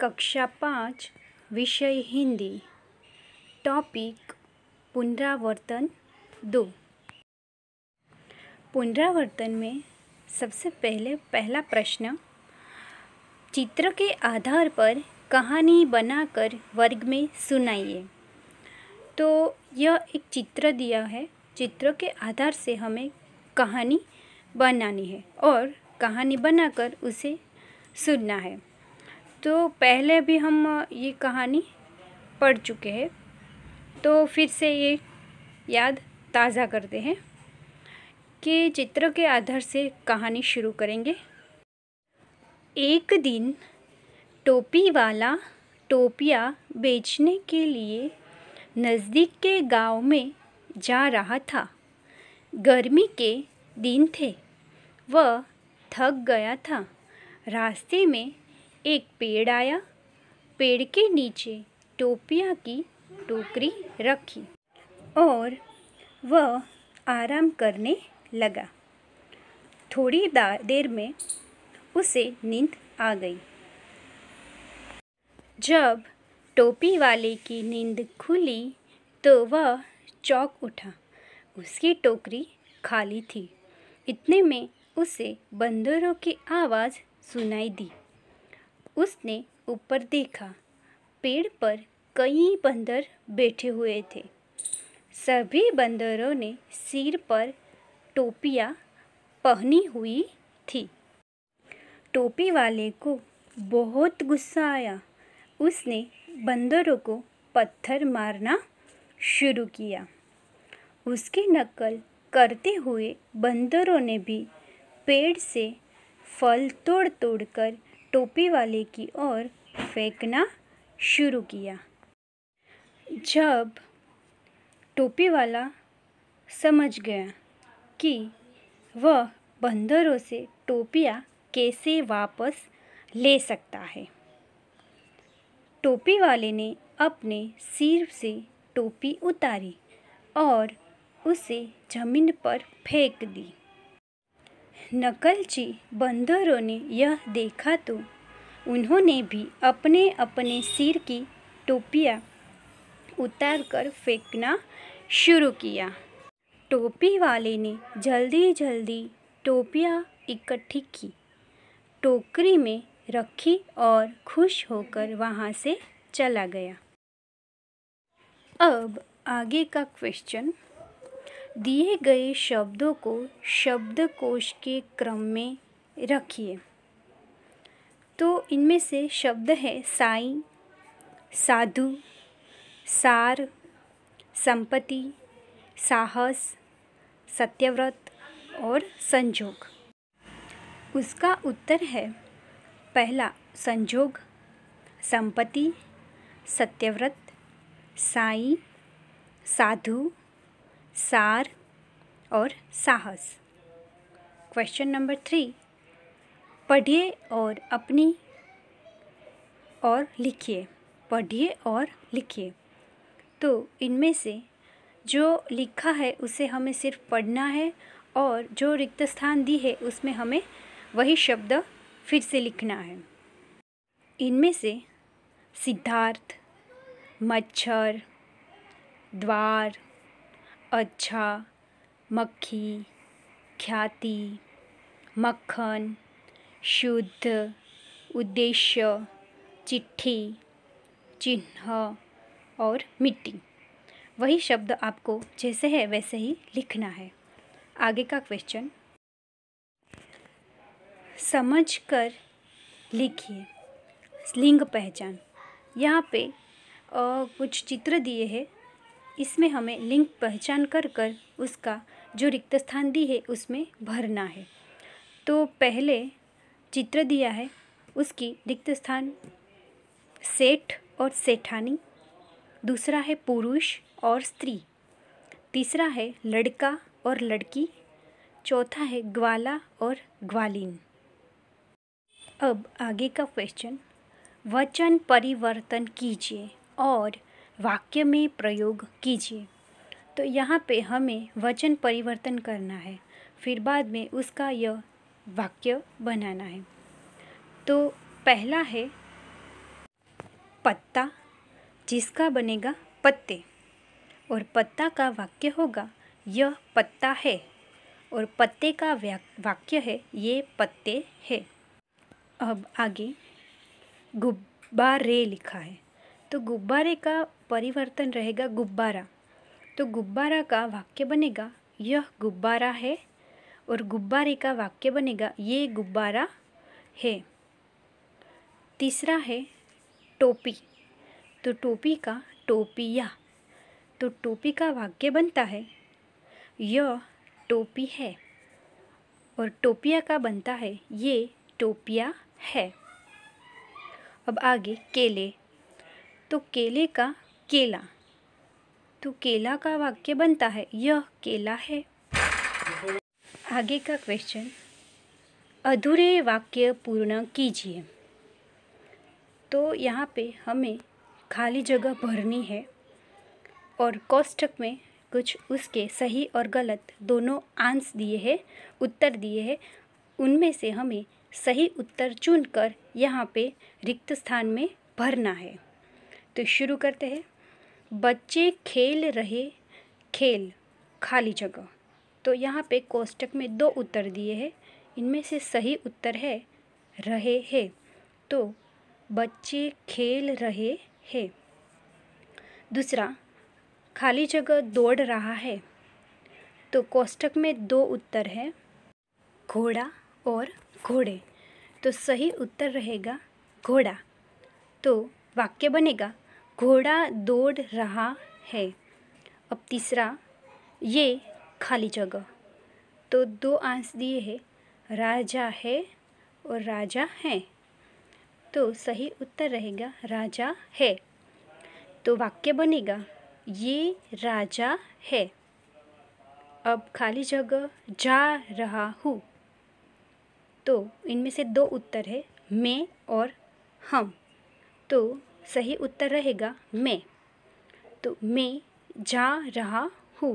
कक्षा पाँच विषय हिंदी टॉपिक पुनरावर्तन दो पुनरावर्तन में सबसे पहले पहला प्रश्न चित्र के आधार पर कहानी बनाकर वर्ग में सुनाइए तो यह एक चित्र दिया है चित्र के आधार से हमें कहानी बनानी है और कहानी बनाकर उसे सुनना है तो पहले भी हम ये कहानी पढ़ चुके हैं तो फिर से ये याद ताज़ा करते हैं कि चित्र के आधार से कहानी शुरू करेंगे एक दिन टोपी वाला टोपिया बेचने के लिए नज़दीक के गांव में जा रहा था गर्मी के दिन थे वह थक गया था रास्ते में एक पेड़ आया पेड़ के नीचे टोपिया की टोकरी रखी और वह आराम करने लगा थोड़ी देर में उसे नींद आ गई जब टोपी वाले की नींद खुली तो वह चौक उठा उसकी टोकरी खाली थी इतने में उसे बंदरों की आवाज़ सुनाई दी उसने ऊपर देखा पेड़ पर कई बंदर बैठे हुए थे सभी बंदरों ने सिर पर टोपियाँ पहनी हुई थी टोपी वाले को बहुत गुस्सा आया उसने बंदरों को पत्थर मारना शुरू किया उसकी नकल करते हुए बंदरों ने भी पेड़ से फल तोड़ तोड़कर टोपी वाले की ओर फेंकना शुरू किया जब टोपी वाला समझ गया कि वह बंदरों से टोपियाँ कैसे वापस ले सकता है टोपी वाले ने अपने सिर से टोपी उतारी और उसे ज़मीन पर फेंक दी नकलची बंदरों ने यह देखा तो उन्होंने भी अपने अपने सिर की टोपियाँ उतार कर फेंकना शुरू किया टोपी वाले ने जल्दी जल्दी टोपियाँ इकट्ठी की टोकरी में रखी और खुश होकर वहाँ से चला गया अब आगे का क्वेश्चन दिए गए शब्दों को शब्दकोश के क्रम में रखिए तो इनमें से शब्द है साई साधु सार संपत्ति साहस सत्यव्रत और संजोग उसका उत्तर है पहला संजोग संपत्ति सत्यव्रत साई साधु सार और साहस क्वेश्चन नंबर थ्री पढ़िए और अपनी और लिखिए पढ़िए और लिखिए तो इनमें से जो लिखा है उसे हमें सिर्फ पढ़ना है और जो रिक्त स्थान दी है उसमें हमें वही शब्द फिर से लिखना है इनमें से सिद्धार्थ मच्छर द्वार अच्छा मक्खी ख्याति मक्खन शुद्ध उद्देश्य चिट्ठी चिन्ह और मिट्टी वही शब्द आपको जैसे है वैसे ही लिखना है आगे का क्वेश्चन समझ कर लिखिए लिंग पहचान यहाँ पे आ, कुछ चित्र दिए हैं इसमें हमें लिंक पहचान कर कर उसका जो रिक्त स्थान दी है उसमें भरना है तो पहले चित्र दिया है उसकी रिक्त स्थान सेठ और सेठानी दूसरा है पुरुष और स्त्री तीसरा है लड़का और लड़की चौथा है ग्वाला और ग्वालिन अब आगे का क्वेश्चन वचन परिवर्तन कीजिए और वाक्य में प्रयोग कीजिए तो यहाँ पे हमें वचन परिवर्तन करना है फिर बाद में उसका यह वाक्य बनाना है तो पहला है पत्ता जिसका बनेगा पत्ते और पत्ता का वाक्य होगा यह पत्ता है और पत्ते का वाक्य है ये पत्ते है अब आगे गुब्बारे लिखा है तो गुब्बारे का परिवर्तन रहेगा गुब्बारा तो गुब्बारा का वाक्य बनेगा यह गुब्बारा है और गुब्बारे का वाक्य बनेगा ये गुब्बारा है तीसरा है टोपी तो टोपी का टोपिया तो टोपी का वाक्य बनता है यह टोपी है और टोपिया का बनता है ये टोपिया है अब आगे केले तो केले का केला तो केला का वाक्य बनता है यह केला है आगे का क्वेश्चन अधूरे वाक्य पूर्ण कीजिए तो यहाँ पे हमें खाली जगह भरनी है और कोष्ठक में कुछ उसके सही और गलत दोनों आंस दिए हैं उत्तर दिए हैं उनमें से हमें सही उत्तर चुनकर यहाँ पे रिक्त स्थान में भरना है तो शुरू करते हैं बच्चे खेल रहे खेल खाली जगह तो यहाँ पे कोष्टक में दो उत्तर दिए हैं इनमें से सही उत्तर है रहे है तो बच्चे खेल रहे है दूसरा खाली जगह दौड़ रहा है तो कोष्टक में दो उत्तर है घोड़ा और घोड़े तो सही उत्तर रहेगा घोड़ा तो वाक्य बनेगा घोड़ा दौड़ रहा है अब तीसरा ये खाली जगह तो दो आंस दिए हैं राजा है और राजा है तो सही उत्तर रहेगा राजा है तो वाक्य बनेगा ये राजा है अब खाली जगह जा रहा हूँ तो इनमें से दो उत्तर है मैं और हम तो सही उत्तर रहेगा मैं तो मैं जा रहा हूँ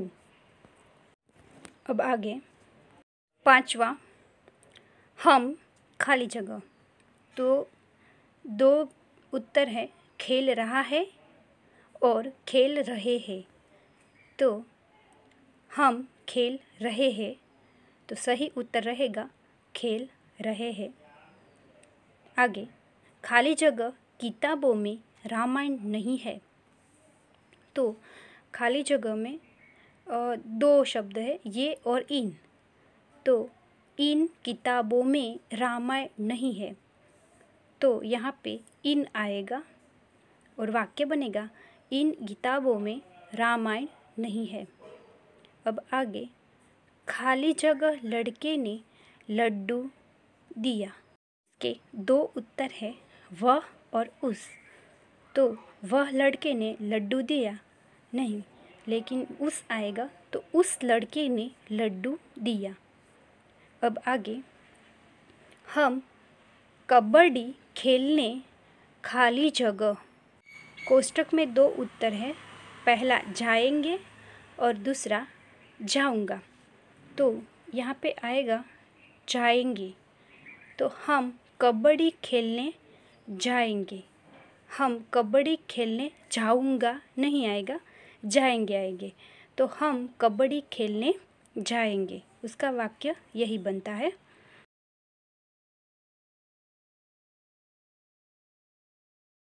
अब आगे पांचवा हम खाली जगह तो दो उत्तर है खेल रहा है और खेल रहे हैं तो हम खेल रहे हैं तो सही उत्तर रहेगा खेल रहे हैं आगे खाली जगह किताबों में रामायण नहीं है तो खाली जगह में दो शब्द है ये और इन तो इन किताबों में रामायण नहीं है तो यहाँ पे इन आएगा और वाक्य बनेगा इन किताबों में रामायण नहीं है अब आगे खाली जगह लड़के ने लड्डू दिया के दो उत्तर है वह और उस तो वह लड़के ने लड्डू दिया नहीं लेकिन उस आएगा तो उस लड़के ने लड्डू दिया अब आगे हम कबड्डी खेलने खाली जगह कोष्टक में दो उत्तर है पहला जाएंगे और दूसरा जाऊंगा तो यहाँ पे आएगा जाएंगे तो हम कबड्डी खेलने जाएंगे हम कबड्डी खेलने जाऊँगा नहीं आएगा जाएंगे आएंगे तो हम कबड्डी खेलने जाएंगे उसका वाक्य यही बनता है